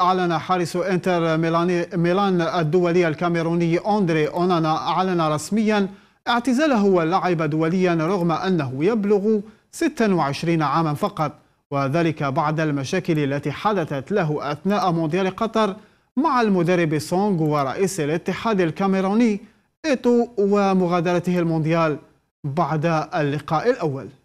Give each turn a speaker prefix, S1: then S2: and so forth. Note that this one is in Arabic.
S1: أعلن حارس إنتر ميلان الدولي الكاميروني أندري أونانا أعلن رسميا اعتزاله اللعب دوليا رغم أنه يبلغ 26 عاما فقط وذلك بعد المشاكل التي حدثت له أثناء مونديال قطر مع المدرب سونغ ورئيس الاتحاد الكاميروني إيتو ومغادرته المونديال بعد اللقاء الأول